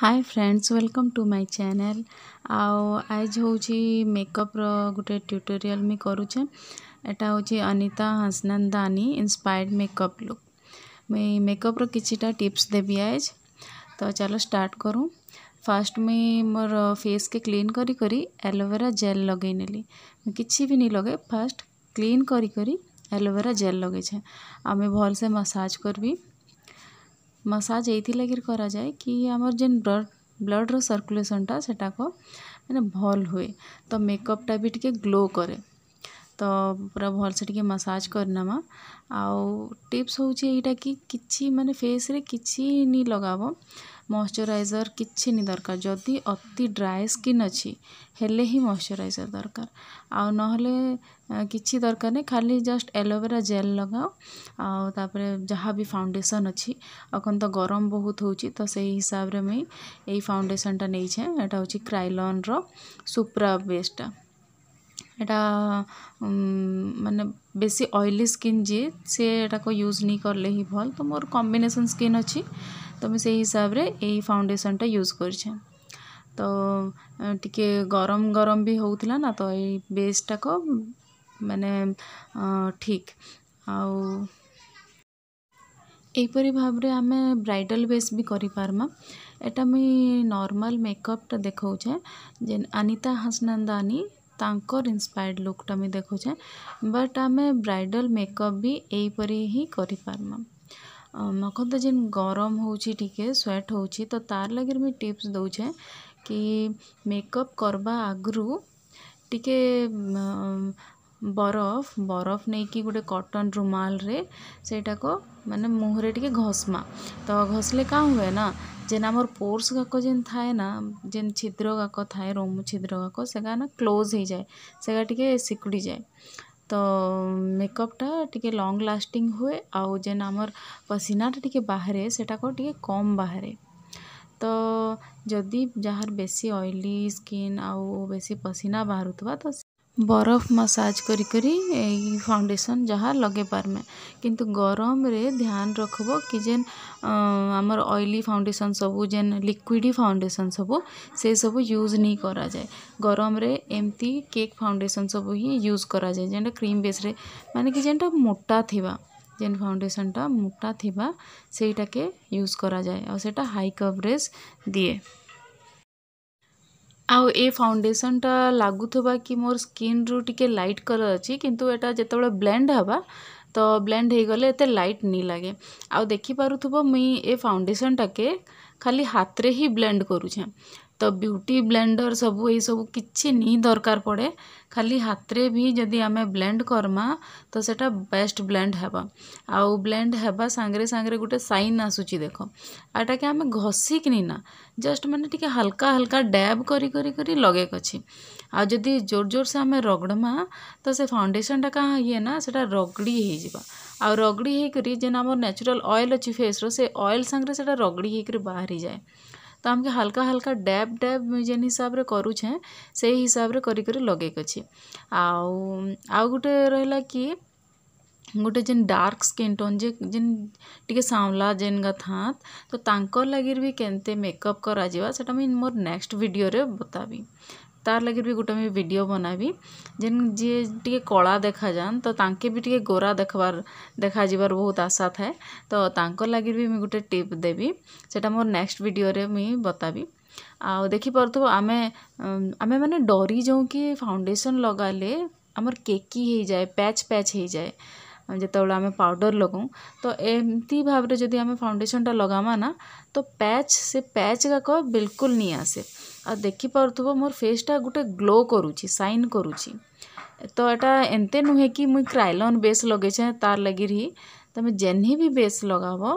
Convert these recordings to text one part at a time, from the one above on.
hi friends welcome to my channel आउ आज हूँ मेकअप रोटे ट्यूटोरियल मुझे करुचे एटा हूँ Anita Hassanandani inspired makeup look मुई मेकअप रिचिटा टीप्स देवी आज तो चलो स्टार्ट करूँ फास्ट मुई मोर फेस के क्लीन करी करी एलोवेरा जेल लगे नी कि भी नहीं लगे फास्ट क्लीन करी करी एलोवेरा जेल लगे आम भलसे मसाज करी ମସାଜ୍ ଏଇଥିଲାଗିର୍ କରାଯାଏ କି ଆମର ଯେନ୍ ବ୍ଲଡ଼୍ ବ୍ଲଡ଼୍ର ସର୍କୁଲେସନ୍ଟା ସେଟାକ ମାନେ ଭଲ୍ ହୁଏ ତ ମେକଅପ୍ଟା ବି ଟିକେ ଗ୍ଲୋ କରେ ତ ପୁରା ଭଲ୍ସେ ଟିକେ ମସାଜ୍ କରିନେମା ଆଉ ଟିପ୍ସ ହେଉଛି ଏଇଟା କି କିଛି ମାନେ ଫେସ୍ରେ କିଛି ନି ଲଗାବ ମଶ୍ଚରାଇଜର୍ କିଛି ନି ଦରକାର ଯଦି ଅତି ଡ୍ରାଏ ସ୍କିନ୍ ଅଛି ହେଲେ ହିଁ ମଶ୍ଚରାଇଜର୍ ଦରକାର ଆଉ ନହେଲେ କିଛି ଦରକାର ନାହିଁ ଖାଲି ଜଷ୍ଟ ଏଲୋଭେରା ଜେଲ୍ ଲଗାଅ ଆଉ ତା'ପରେ ଯାହା ବି ଫାଉଣ୍ଡେସନ୍ ଅଛି ଆଉ କ'ଣ ତ ଗରମ ବହୁତ ହେଉଛି ତ ସେଇ ହିସାବରେ ମୁଇଁ ଏଇ ଫାଉଣ୍ଡେସନ୍ଟା ନେଇଛେ ଏଇଟା ହେଉଛି କ୍ରାଇଲନ୍ର ସୁପ୍ରା ବେସ୍ଟା ଏଇଟା ମାନେ ବେଶୀ ଅଏଲି ସ୍କିନ୍ ଯିଏ ସିଏ ଏଟାକୁ ୟୁଜ୍ ନେଇ କଲେ ହିଁ ଭଲ୍ ତ ମୋର କମ୍ବିନେସନ୍ ସ୍କିନ୍ ଅଛି তুমি সেই হিসাবে এই ফাউন্ডেসনটা ইউজ করছে তো টিকে গরম গরম বি হচ্ছিল না তো এই বেসটাক মানে ঠিক আউ এইপরি ভাবে আমি ব্রাইডাল বেস বি করে পারমা এটা মুই নর্মাল মেকআপটা দেখাউছে যে আনিতা হাসনন্দানি ତାଙ୍କର ଇନ୍ସପାୟାର୍ଡ଼ ଲୁକ୍ଟା ମୁଇଁ ଦେଖୁଛେଁ ବଟ୍ ଆମେ ବ୍ରାଇଡ଼ାଲ୍ ମେକଅପ୍ ବି ଏଇପରି ହିଁ କରିପାର୍ମା मख तो जेन गरम टिके स्वेट हो तो तार लगे मुझे टीप्स दौचे कि मेकअप करवा आगु टिके बरफ बरफ नहीं कि गोटे कटन रुमाल रे से मानने मुहरे टिके घसमा तो घसले क्या हुए ना जेन आम पोर्स गाक जेन थाए ना जेन छिद्र गाक थाए रोम छिद्र गाक से ना क्लोज हो जाए सेगा जाए तो मेकअपटा टी लंग लास्टिंग हुए आउ जेन आमर पसीनाटा टी बाहर सेटाक कम बाहरे तो जदि जहाँ बेसी ऑयली स्किन आउ बेसी पसीना बाहर तो बरफ मसाज कर फाउंडेसन फाउंडेशन जहाँ लगे पारमें कि गरम रे ध्यान रखब कि जेन आमर ऑयली फाउंडेशन सब जेन लिक्विड फाउंडेशन सब से सब यूज नहीं करा जाए गरम रे एमती केक फाउंडेशन सब ही यूज करा जाए जेन क्रीम बेस रे माने कि जेनटा मोटा थी जेन फाउंडेशन टा मोटा थी सहीटा के यूज करा जाए और हाई कवरेज दिए ଆଉ ଏ ଫାଉଣ୍ଡେସନ୍ଟା ଲାଗୁଥିବା କି ମୋର ସ୍କିନ୍ରୁ ଟିକେ ଲାଇଟ୍ କଲର୍ ଅଛି କିନ୍ତୁ ଏଇଟା ଯେତେବେଳେ ବ୍ଲେଣ୍ଡ ହେବା ତ ବ୍ଲେଣ୍ଡ ହେଇଗଲେ ଏତେ ଲାଇଟ୍ ନି ଲାଗେ ଆଉ ଦେଖିପାରୁଥିବ ମୁଇଁ ଏ ଫାଉଣ୍ଡେସନ୍ଟାକେ ଖାଲି ହାତରେ ହିଁ ବ୍ଲେଣ୍ଡ କରୁଛେଁ तो ब्यूटी ब्लेंडर सब ये सब किसी नहीं दरकार पड़े खाली हाथ में भी जदि आम ब्लेंड करमा तो सेटा बेस्ट ब्लेंड हाँ आउ ब्लेंड हाँ सांगे सांगे गोटे सैन आसू देख आटा के आम घसिकनिना जस्ट मैंने टी हल्का हल्का डैब कर लगे अच्छे आदि जोर जोर से आम रगड़मा तो से फाउंडेसन टा क्या ये ना से रगड़ी होगा आ रगड़ी होकर जेन आम नेचुराल अएल अच्छी फेस्र से अएल सांगे से रगड़ी होकर बाहरी जाए तो आमको हाल्का हाल्का डैब डैब जेन हिसाब से करूचे से हिसाब से कर लगे आ गए रहा कि गोटे जेन डार्क स्किन टोन जे जेन टे सांला जेन का था तो लगे भी कैंते मेकअप करा मुझ मोर नेक्स्ट भिडे बतावी तार लगे भी गोटे मुझे भिड बनाबि जेन जी टे कला देखा जान तो तांके भी टे गोरा देखार देखा जबार बहुत आशा थाए तो लगे भी मुझे गोटे टीप देवी से मोर नेक्स्ट भिडियो मुझ बतावि आ देखिप आम आम मैंने डरी जो कि फाउंडेसन लगाले आमर केकी हो जाए पैच पैच हो जाए जो आम पाउडर लगूँ तो एमती भाव में जब आम टा लगामा ना तो पैच से पैच गाक बिल्कुल नहीं आसे ଆଉ ଦେଖିପାରୁଥିବ ମୋର ଫେସ୍ଟା ଗୋଟେ ଗ୍ଲୋ କରୁଛି ସାଇନ୍ କରୁଛି ତ ଏଇଟା ଏମିତି ନୁହେଁ କି ମୁଇଁ କ୍ରାଇଲନ୍ ବେସ୍ ଲଗେଇଛେଁ ତାର୍ ଲାଗିରି ତମେ ଯେନ୍ହି ବି ବେସ୍ ଲଗାବ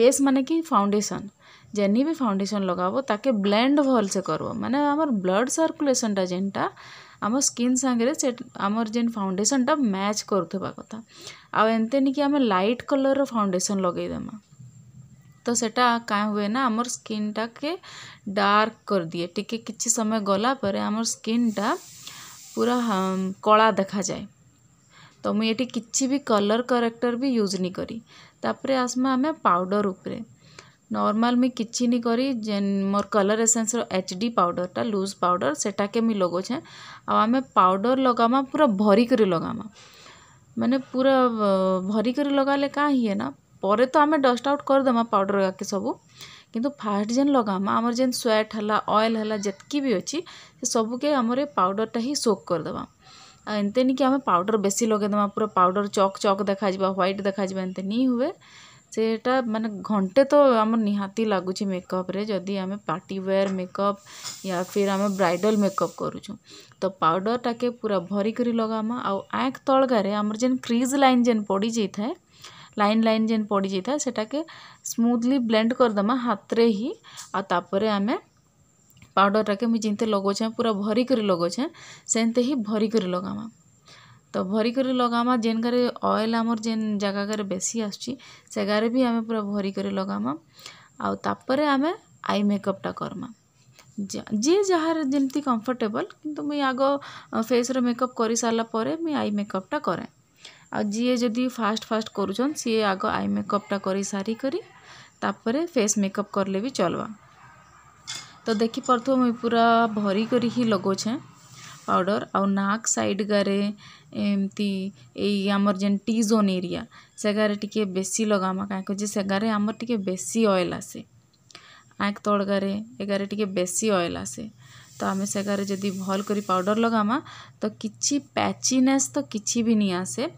ବେସ୍ ମାନେ କି ଫାଉଣ୍ଡେସନ୍ ଯେନ୍ହି ବି ଫାଉଣ୍ଡେସନ୍ ଲଗାବ ତାକେ ବ୍ଲେଣ୍ଡ ଭଲସେ କରବ ମାନେ ଆମର ବ୍ଲଡ଼ ସର୍କୁଲେସନ୍ଟା ଯେନ୍ଟା ଆମ ସ୍କିନ୍ ସାଙ୍ଗରେ ସେ ଆମର ଯେନ୍ ଫାଉଣ୍ଡେସନ୍ଟା ମ୍ୟାଚ୍ କରୁଥିବା କଥା ଆଉ ଏମିତି କି ଆମେ ଲାଇଟ୍ କଲର୍ର ଫାଉଣ୍ଡେସନ୍ ଲଗେଇଦେମା तो सेटा क्या हुए ना आम स्किन टा के डार्क कर दिए टिके किसी समय गलापर आम स्किन टा पूरा कला देखा जाए तो मुझे ये किसी भी कलर करेक्टर भी यूज नहीं करी तापर आसमा आम पाउडर उपरे नॉर्मल मुझे कि नहीं करी जेन मोर colour essence H D powder टा लूज पाउडर सेटा के मुझे लगोचे आम पाउडर लगामा पूरा भरी करी लगामा मैंने पूरा भरी करी लगाले क्या ही है ना पर तो आम डस्ट आउट करदे पाउडर आके सब कि फास्ट जेन लगामा आम जेन स्वेट है अएल है जितकी भी अच्छी सबके आम टा ही सोक् करदे एमते नहीं कि आम पाउडर बेस लगेदे पूरा पाउडर चक चक देखा ह्वैट देखा जाते नहीं हुए से मैंने घंटे तो आम नि लगुच मेकअप जदि आम पार्टीवेयर मेकअप या फिर आम ब्राइडल मेकअप करुचु तो पाउडर टाके पूरा भरी लगामा आउ आँख तलगे आम जेन क्रिज लाइन जेन पड़ जाए लाइन लाइन जेन पड़ जाए सेटा के स्मूथली ब्लेंड करदे हाथ में ही आपर आम पाउडरटा के मुझे जिनते लगोचे पूरा भरिक लगोचे से भरिक लगामा तो भरिक लगामा जेन गारे अएल आमर जेन जगार बेसी आसार भी आम पूरा भरिक लगामा आपर आम आई मेकअपटा करमा जे जहाँ जमी कम्फर्टेबल कि मुई आग फेस्र मेकअप कर सारापर मुई आई मेकअपटा कैं आ जीए जदि फास्ट फास्ट कर सीए आग आई मेकअपटा कर सारी तापर फेस मेकअप करले भी चलवा तो देखी पार्थ मुई पूरा भरी करी ही लगोछे पाउडर आउ नाक साइड गारे एमती यमर जेन टी जोन एरिया सेगारे टिके बेसी लगामा कहीं सेगारे आमर टिके बेसी ऑयल आसे आँख तड़गारे एगारे टिके बेसी ऑयल आसे तो आम सेगे जब भल कर पाउडर लगामा तो किसी पैचिनेस तो किसी भी नहीं आसे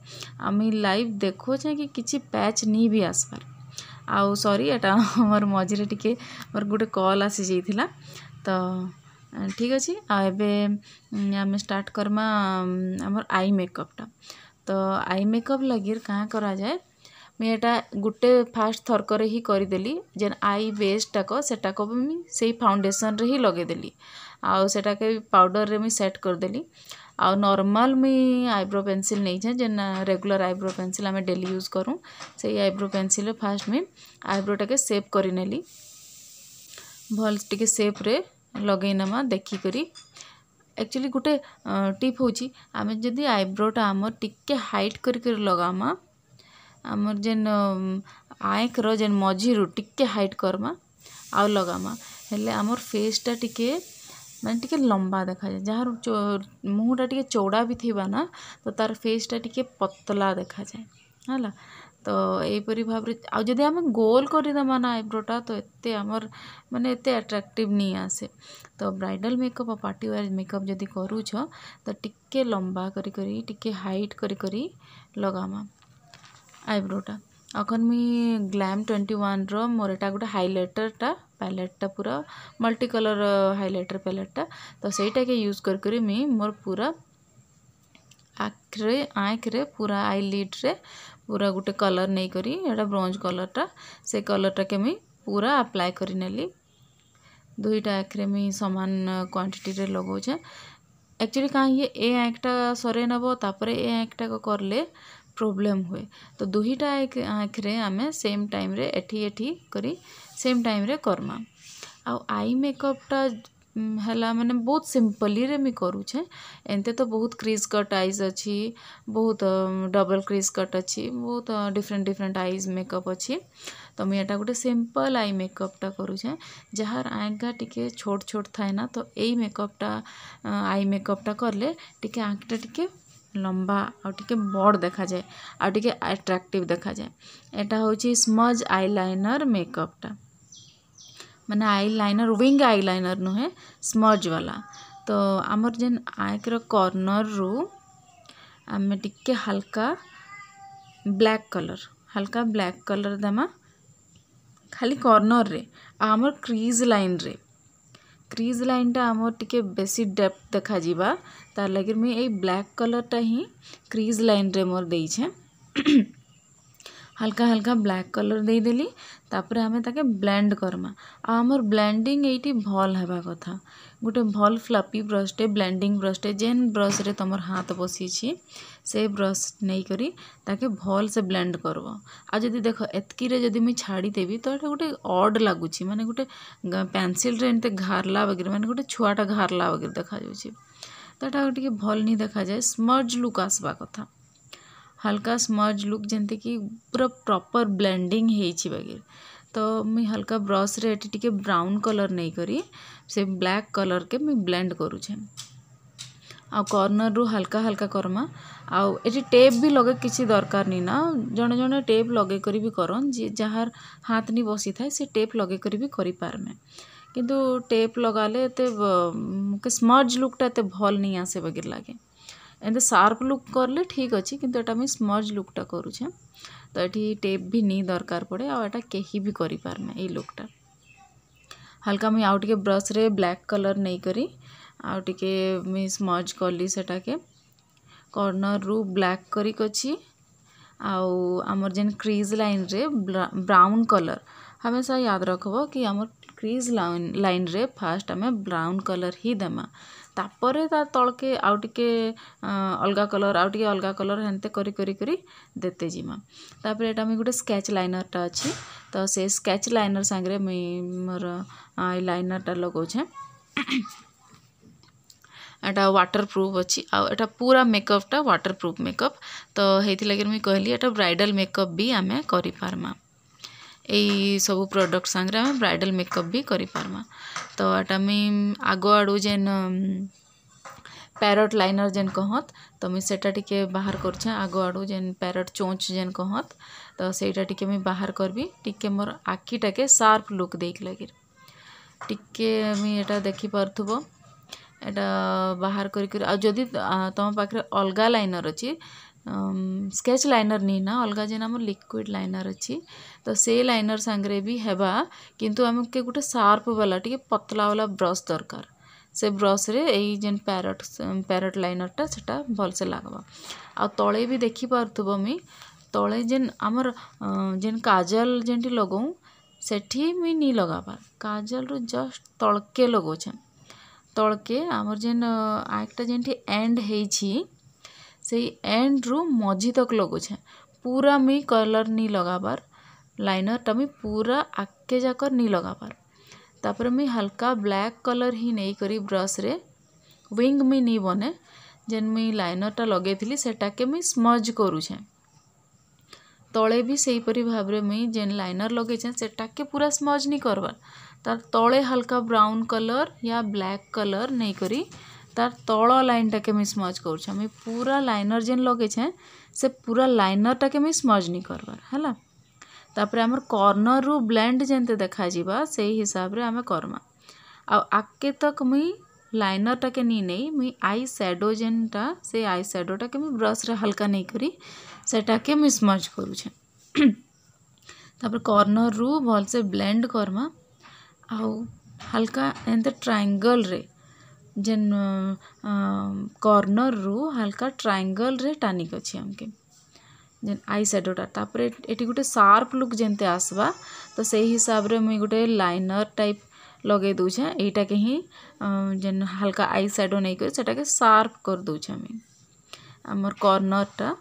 आम लाइव देखुचे कि किसी पैच नहीं भी आस पार आ सरी एटा मोर मझे टे मोर गोटे कल आसी जाइला तो ठीक अच्छे आम स्टार्ट करमा आम आई मेकअपटा तो आई मेकअप लगे क्या कराए मुझे गोटे फास्ट थर करदेली जेन आई बेस्टाक सेटाक से फाउंडेसन ही लगेदेली आटा के पाउडर में मुझे सेट करदेली आउ नॉर्मल मुई आईब्रो पेनसिल नहीं छे जेन रेगुलर आईब्रो पेनसिल आम डेली यूज करूँ से आईब्रो पेनसिल फास्ट मुझे आईब्रोटा के सेप करे भल टे सेप्रे लगे नमा देखिक एक्चुअली गोटे टीप हूँ आम जी आईब्रोटा आम टे हाइट कर लगामा आमर जेन आँखर जेन मझीर टिके हाइट करमा आगामा लगामा हेले आमर फेसटा टिके मैं टी लंबा देखा जाए जहाँ मुहटा टे चौड़ा भी थी ना तो तार फेसटा टी पतला देखा जाए है तो यहपर भाव आदि आम गोल करदेबा ना आईब्रोटा तो ये आम मैंने आट्राक्टिव नहीं आसे तो ब्राइडल मेकअप और पार्टीवेयर मेकअप जदि कर तो टिके लंबा करी करी टिके हाइट करी करी लगामा आईब्रोटा এখন মুই গ্ল্যাম ଟ୍ୱେଣ୍ଟି ୱାନ୍ର ମୋର ଏଇଟା ଗୋଟେ ହାଇଲାଇଟର୍ଟା ପ୍ୟାଲେଟ୍ଟା ପୁରା ମଲ୍ଟି କଲର୍ ହାଇଲାଇଟର୍ ପ୍ୟାଲେଟ୍ଟା ତ ସେଇଟାକେ ୟୁଜ୍ କରିକରି ମୁଇଁ ମୋର ପୁରା ଆଖିରେ ଆଁଖରେ ପୁରା ଆଇ ଲିଡ଼୍ରେ ପୁରା ଗୋଟେ କଲର୍ ନେଇକରି ଏଇଟା ବ୍ରୋଞ୍ଜ କଲର୍ଟା ସେ କଲର୍ଟାକେ ମୁଇଁ ପୁରା ଆପ୍ଲାଏ କରିନେଲି ଦୁଇଟା ଆଖିରେ ମୁଇଁ ସମାନ କ୍ୱାଣ୍ଟିଟିରେ ଲଗାଉଛେଁ ଆକ୍ଚୁଆଲି କାଁ ଇଏ ଏ ଆଙ୍ଖଟା ସରେଇ ନେବ ତାପରେ ଏ ଆଙ୍ଖଟାକ କଲେ ପ୍ରୋବ୍ଲେମ୍ ହୁଏ ତ ଦୁଇଟା ଆଖିରେ ଆମେ ସେମ୍ ଟାଇମ୍ରେ ଏଠି ଏଠି କରି ସେମ୍ ଟାଇମ୍ରେ କର୍ମା ଆଉ ଆଇ ମେକଅପ୍ଟା ହେଲା ମାନେ ବହୁତ ସିମ୍ପଲିରେ ମୁଇଁ କରୁଛେଁ ଏମିତି ତ ବହୁତ କ୍ରିଜ୍ କଟ୍ ଆଇଜ୍ ଅଛି ବହୁତ ଡବଲ୍ କ୍ରିଜ୍ କଟ୍ ଅଛି ବହୁତ ଡିଫରେଣ୍ଟ ଡିଫରେଣ୍ଟ ଆଇଜ୍ ମେକଅପ୍ ଅଛି ତ ମୁଇଁ ଏଇଟା ଗୋଟେ ସିମ୍ପଲ୍ ଆଇ ମେକଅପ୍ଟା କରୁଛେଁ ଯାହାର ଆଙ୍ଖା ଟିକେ ଛୋଟ ଛୋଟ ଥାଏ ନା ତ ଏଇ ମେକଅପ୍ଟା ଆଇ ମେକଅପ୍ଟା କଲେ ଟିକେ ଆଙ୍ଖଟା ଟିକେ ଲମ୍ବା ଆଉ ଟିକେ ବଡ଼ ଦେଖାଯାଏ ଆଉ ଟିକେ ଆଟ୍ରାକ୍ଟିଭ୍ ଦେଖାଯାଏ ଏଇଟା ହେଉଛି ସ୍ମଜ୍ ଆଇଲାଇନର୍ ମେକଅପ୍ଟା ମାନେ ଆଇଲାଇନର୍ ୱିଙ୍ଗ ଆଇଲାଇନର୍ ନୁହେଁ ସ୍ମଜ୍ ବାଲା ତ ଆମର ଯେନ୍ ଆଇକ୍ର କର୍ଣ୍ଣର୍ରୁ ଆମେ ଟିକେ ହାଲକା ବ୍ଲାକ୍ କଲର୍ ହାଲକା ବ୍ଲାକ୍ କଲର୍ ଦେମା ଖାଲି କର୍ଣ୍ଣର୍ରେ ଆଉ ଆମର କ୍ରିଜ୍ ଲାଇନ୍ରେ ক্রিজ লাইনটা আমার টিকে বেশি ডেপথ দেখাযা তার লাগে মুই এই ব্ল্যাক কলরটা হি ক্রিজ লাইনরে মোর দিয়েছে হালকা হালকা ব্ল্যাক কলর দিয়েদেলি তাপরে আমি তাকে ব্লেন্ড করমা আর আমার ব্লেন্ডিং এইটি ভল হওয়া কথা गोटे भल फ्लापी ब्रशटे ब्लैंडिंग ब्रशटे जेन ब्रश रे तुम हाथ बसी से ब्रश नहीं भल से ब्लेंड कर आदि देख एतकी मुझे छाड़देवी तो ये गोटे अड लगुच मानते गोटे पेनसिल घरला वगैरह मैंने गोटे छुआटा घरला वगैरह देखा तो यहाँ टे भल नहीं देखा जाए स्मर्ज लुक आसवा कथा हल्का स्मर्ज लुक जमती कि पूरा प्रॉपर ब्लेंडिंग होगी तो मुझ हल्का ब्रश रे टे ब्राउन कलर नहीं करी से कलर के मुझे ब्लेंड करुचे आ कर्नर रु हाल्का हल्का करमा आठ टेप भी लगे किसी दरकार नहीं ना जड़े जड़े टेप लगे कर भी कर जार हाथ नहीं बसी था से टेप लगे कर भी करें किंतु टेप लगाले लगे स्मज लुकटा एत भल नहीं आसे बगे लगे ଏମିତି ସାର୍ପ ଲୁକ୍ କଲେ ଠିକ୍ ଅଛି କିନ୍ତୁ ଏଇଟା ଆମେ ସ୍ମଜ୍ ଲୁକ୍ଟା କରୁଛେ ତ ଏଠି ଟେପ୍ ବି ନେଇ ଦରକାର ପଡ଼େ ଆଉ ଏଇଟା କେହି ବି କରିପାରୁନା ଏଇ ଲୁକ୍ଟା ହାଲକା ମୁଇଁ ଆଉ ଟିକେ ବ୍ରସ୍ରେ ବ୍ଲାକ୍ କଲର୍ ନେଇକରି ଆଉ ଟିକେ ମୁଇଁ ସ୍ମଜ୍ କଲି ସେଟାକେ କର୍ଣ୍ଣର୍ରୁ ବ୍ଲାକ୍ କରିକି ଅଛି ଆଉ ଆମର ଯେନ୍ କ୍ରିଜ୍ ଲାଇନ୍ରେ ବ୍ରାଉନ୍ କଲର୍ हमेशा याद रखब कि आम क्रीज लाइन लाइन रे फास्ट आम ब्राउन कलर ही देमा तापर ता तल के आउटे अलग कलर आउट अलग कलर हेन्ते करते जीमापर ये मुझे गोटे स्केच टा अच्छे तो से स्केच लाइनर सागर मुई मोर लाइनरटा लगे एटा वाटर प्रूफ अच्छी आटा पूरा मेकअपटा व्टर प्रूफ मेकअप तो हेती लगे मुझे कहली एटा ब्राइडल मेकअप भी आमे आम करमा सब प्रडक्ट सागर आम ब्राइडल मेकअप भी कर पार्मा तो यहाँ मुझ आग आड़ जेन पैरट लाइनर जेन कहत तो मुझे सेटा टी बाहर कर आग आड़ जेन पैरट चोच जेन कहत तो सहीटा टी मुझ बाहर करी टी मोर आखिटा के सार्प लुक दे लगे टी मुझे यहाँ देखिपार थोड़ा बाहर करम पाखे अलग लाइनर अच्छी ସ୍କେଚ୍ ଲାଇନର୍ ନେଇନା ଅଲଗା ଯେନ୍ ଆମର ଲିକ୍ୟୁଇଡ଼ ଲାଇନର୍ ଅଛି ତ ସେ ଲାଇନର୍ ସାଙ୍ଗରେ ବି ହେବା କିନ୍ତୁ ଆମକେ ଗୋଟେ ସାର୍ପ ବାଲା ଟିକେ ପତଲା ବାଲା ବ୍ରସ୍ ଦରକାର ସେ ବ୍ରସ୍ରେ ଏଇ ଯେନ୍ ପ୍ୟାରଟ୍ ପ୍ୟାରଟ୍ ଲାଇନର୍ଟା ସେଟା ଭଲସେ ଲାଗ୍ବା ଆଉ ତଳେ ବି ଦେଖିପାରୁଥିବ ମୁଇଁ ତଳେ ଯେନ୍ ଆମର ଯେନ୍ କାଜଲ ଯେନ୍ଠି ଲଗଉଁ ସେଠି ମୁଇଁ ନି ଲଗାବାର୍ କାଜଲରୁ ଜଷ୍ଟ ତଳକେ ଲଗଉଛେଁ ତଳକେ ଆମର ଯେନ୍ ଆଗ୍ଟା ଯେନ୍ଠି ଏଣ୍ଡ ହେଇଛି ସେଇ ଏଣ୍ଡ୍ରୁ ମଝି ତକ୍ ଲଗଉଛେଁ ପୁରା ମୁଇଁ କଲର୍ ନି ଲଗାବାର୍ ଲାଇନର୍ଟା ମୁଇଁ ପୁରା ଆଗ୍କେ ଯାକର୍ ନି ଲଗାବାର୍ ତା'ପରେ ମୁଇଁ ହାଲ୍କା ବ୍ଲାକ୍ କଲର୍ ହିଁ ନେଇକରି ବ୍ରସ୍ରେ ୱିଙ୍ଗ୍ ମୁଇଁ ନି ବନେ ଯେନ୍ ମୁଇଁ ଲାଇନର୍ଟା ଲଗେଇଥିଲି ସେଟାକେ ମୁଇଁ ସ୍ମଜ୍ କରୁଛେଁ ତଳେ ବି ସେହିପରି ଭାବରେ ମୁଇଁ ଯେନ୍ ଲାଇନର୍ ଲଗେଇଛେଁ ସେଟାକେ ପୁରା ସ୍ମଜ୍ ନି କର୍ବାର୍ ତାର୍ ତଳେ ହାଲ୍କା ବ୍ରାଉନ୍ କଲର୍ ୟା ବ୍ଲାକ୍ କଲର୍ ନେଇକରି तार तल लाइन टाके स्मज कर पूरा लाइनर जेन लगे से पूरा लाइनर टाके स्मज नहीं करवार है कर्णर रु ब्लैंड जेनते देखा से हिसाब से आम करमा आगे तक मुई लाइनर टाके नहीं मुई आई सैडो जेनटा से आई सैडो टाके ब्रश्रे हाल्का नहीं करके स्मज करूचे कर्णर रू भलसे ब्लेंड करमा आ हल्का एंते ट्राइंगल रे जेन कर्णर रु हालका ट्राएंगल रे टानिक अच्छे आमके जेन आई सैडोटा ये गोटे सार्प लुक जेनते आसवा तो से हिसाब से मुई गोटे लाइनर टाइप लगे दूचे यहीटा के ही जेन हालका आई सैडो नहीं कर सार्प करदे आम आम कर्णरटा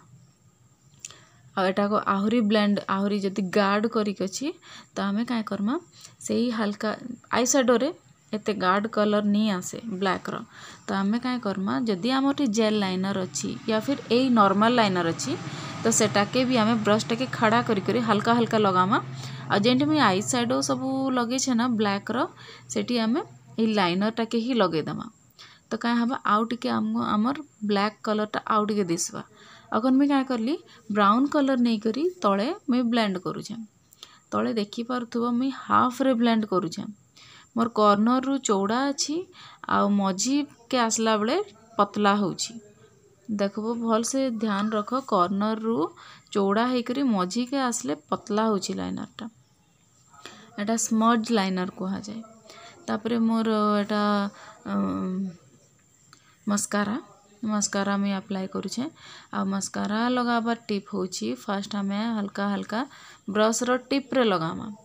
आटा को आहरी ब्लेंड आहरी जदि गार्ड करमें कहीं करमा से ही आई सैडो एत गार्ड कलर नहीं आसे ब्लाक्र तो आम कहीं करमा जदि आम जेल लाइनर अच्छी या फिर यही नर्माल लाइनर अच्छी तो सेटा के भी आम ब्रशटा के खड़ा करी करी हल्का हल्का लगामा आज जेटे मुझे आई सैडो सब लगे ना ब्लाक्र से आम यनरटा टाके ही लगेदमा तो कहीं हाँ आउटे आमर ब्लाक कलरटा आउटे दिशा अगर मुझे क्या कली ब्राउन कलर नहीं करी तले मुझे ब्लेंड करुचे तले देखिपार मुई हाफ्रे ब्लेंड करुचे मोर कर्णर रु चौड़ा अच्छी आ मझी के आसला बेले पतला हो देखब भल से ध्यान रख कर्णर रु चौड़ा होकर मझी के आसले पतला हो लाइनरटा एटा स्मज लाइनर कहा जाए तापर मोर एटा मस्कारा मस्कारा मुझे आप्लाय कर मस्कारा लगाबार टीप हूँ फास्ट आम हल्का हल्का ब्रश्र टीप्रे लगामा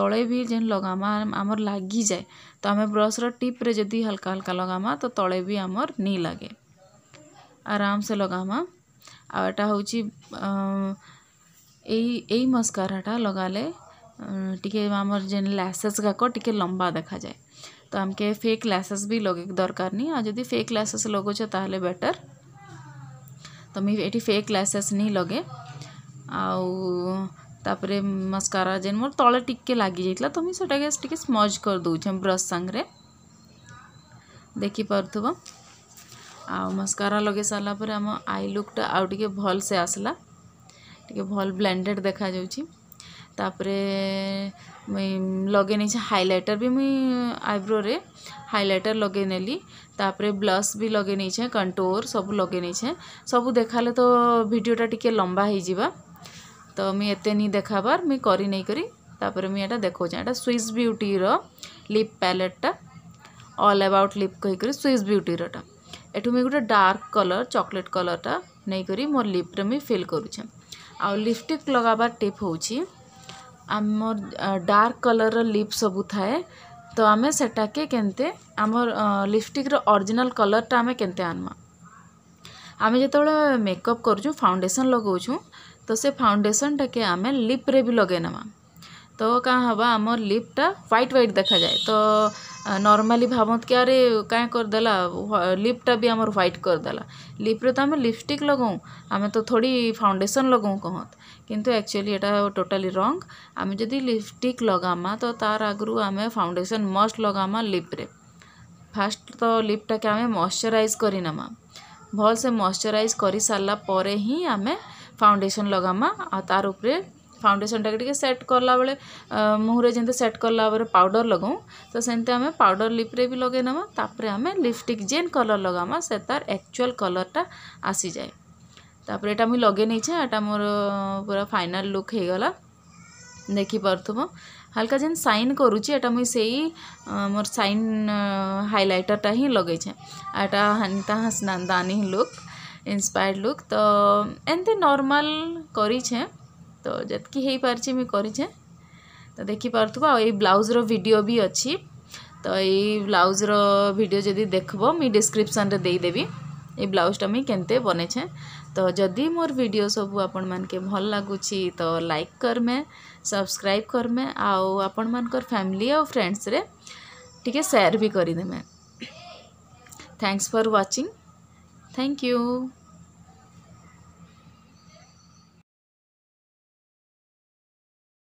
तले भी जेन लगामा आमर लग जाए तो आम ब्रश रिप्रे जदि हल्का हल्का लगामा तो तले भी आमर नी लगे आराम से लगामा आटा हूँ यही मस्काराटा लगाले टिके आमर जेन लैसेस गाक टिके लंबा देखा जाए तो आमके फेक लैसेस भी लगे दरकार नहीं आज जदि फेक लैसेस लगोचे ताले बेटर तो मैं ये फेक लैसेस नहीं लगे आउ ତାପରେ ମସ୍କାରା ଯେନ୍ ମୋର ତଳେ ଟିକେ ଲାଗିଯାଇଥିଲା ତ ମୁଇଁ ସେଟାକେ ଟିକେ ସ୍ମଜ୍ କରିଦେଉଛେଁ ବ୍ରଶ୍ ସାଙ୍ଗରେ ଦେଖିପାରୁଥିବ ଆଉ ମସ୍କାରା ଲଗେଇ ସାରିଲା ପରେ ଆମ ଆଇ ଲୁକ୍ଟା ଆଉ ଟିକେ ଭଲସେ ଆସିଲା ଟିକେ ଭଲ ବ୍ଲେଣ୍ଡେଡ଼୍ ଦେଖାଯାଉଛି ତାପରେ ମୁଇଁ ଲଗେଇ ନେଇଛେ ହାଇଲାଇଟର୍ ବି ମୁଇଁ ଆଇବ୍ରୋରେ ହାଇଲାଇଟର୍ ଲଗେଇ ନେଲି ତାପରେ ବ୍ଲସ୍ ବି ଲଗେଇ ନେଇଛେ କଣ୍ଟୋର୍ ସବୁ ଲଗେଇ ନେଇଛେ ସବୁ ଦେଖାଲେ ତ ଭିଡ଼ିଓଟା ଟିକେ ଲମ୍ବା ହେଇଯିବା तो मुझे ये नहीं बार मुझ कर नहीं करपर मुझे यहाँ देखा स्विज ब्यूटी रिप पैलेटा अल अबाउट लिप कहीं कहीक स्विज ब्यूटी रहा यठ मुझे गोटे डार्क कलर चकोलेट टा नहीं कर मोर लिप्रे मुझ फिल करुचे आउ लिपस्टिक लगवा टीप हो मोर डार्क कलर लिप सब थाए तो आम सेटाके लिपस्टिक्र अरिजिनाल कलरटा आम के आनवा आम जो मेकअप कर फाउंडेसन लगे तो से फाउंडेसन टाके आम लिप्रे भी लगे नमा तो क्या हाँ आम लिप्टा ह्वैट ह्वैट देखा जाए तो नर्माली भावत कि अरे कहीं करदे लिपटा भी आम ह्वैट करदे लिप्रे तो आम लिपस्टिक लगाऊ आम तो थोड़ी फाउंडेसन लगाऊ कहत कितु एक्चुअली यहाँ टोटाली रंग आम जब लिपस्टिक लगामा तो तार आगु आम फाउंडेसन मस्ट लगामा लिप्रे फास्ट तो लिपटा के आम मश्चराइज करनेमा भल से मश्चराइज कर सारापर ही आम ଫାଉଣ୍ଡେସନ୍ ଲଗାମା ଆଉ ତାର ଉପରେ ଫାଉଣ୍ଡେସନ୍ଟାକେ ଟିକେ ସେଟ୍ କଲାବେଳେ ମୁହଁରେ ଯେମିତି ସେଟ୍ କଲାବେଳେ ପାଉଡ଼ର ଲଗାଉ ତ ସେମିତି ଆମେ ପାଉଡ଼ର ଲିପ୍ରେ ବି ଲଗାଇ ନେମା ତାପରେ ଆମେ ଲିପଷ୍ଟିକ୍ ଯେନ୍ କଲର୍ ଲଗାମା ସେ ତାର ଆକ୍ଚୁଆଲ୍ କଲର୍ଟା ଆସିଯାଏ ତାପରେ ଏଇଟା ମୁଇଁ ଲଗାଇ ନେଇଛେ ଏଇଟା ମୋର ପୁରା ଫାଇନାଲ୍ ଲୁକ୍ ହେଇଗଲା ଦେଖିପାରୁଥିବ ହାଲକା ଯେନ୍ ସାଇନ୍ କରୁଛି ଏଇଟା ମୁଇଁ ସେଇ ମୋର ସାଇନ୍ ହାଇଲାଇଟର୍ଟା ହିଁ ଲଗେଇଛେ ଏଇଟା Anita Hassanandani look inspired look तो एमती नर्माल करीछे तो जितकी पारे मुझे करीछे तो देखिपार ब्लाउज़ रो वीडियो भी अच्छी तो ये ब्लाउज़ रो वीडियो जदि देख मुझ डिस्क्रिपन रे देदेवी ये ब्लाउजटा मुझे तो, के बनेछे तो जदि मोर भिड सब आपण मानक भल लगुच तो लाइक करमे सब्सक्राइब करमे आपण मान फैमिली और फ्रेंड्स रे ठीके सेयर भी करदेमें thanks for watching thank you